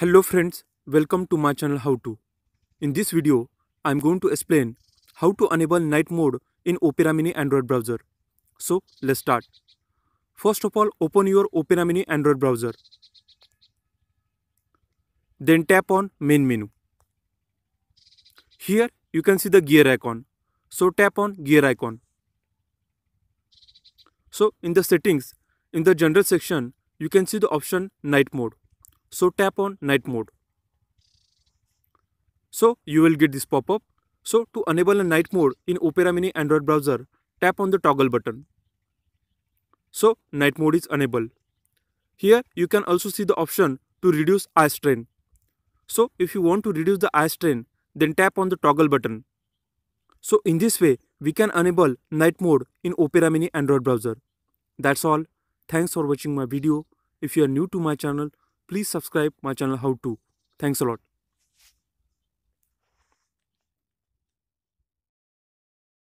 Hello friends, welcome to my channel How To. In this video, I am going to explain how to enable night mode in Opera Mini Android browser. So let's start. First of all, open your Opera Mini Android browser. Then tap on main menu. Here you can see the gear icon. So tap on gear icon. So in the settings, in the general section, you can see the option night mode. So tap on night mode. So you will get this pop-up. So to enable a night mode in Opera Mini Android browser, tap on the toggle button. So night mode is enabled. Here you can also see the option to reduce eye strain. So if you want to reduce the eye strain, then tap on the toggle button. So in this way, we can enable night mode in Opera Mini Android browser. That's all. Thanks for watching my video. If you are new to my channel, please subscribe my channel how to thanks a lot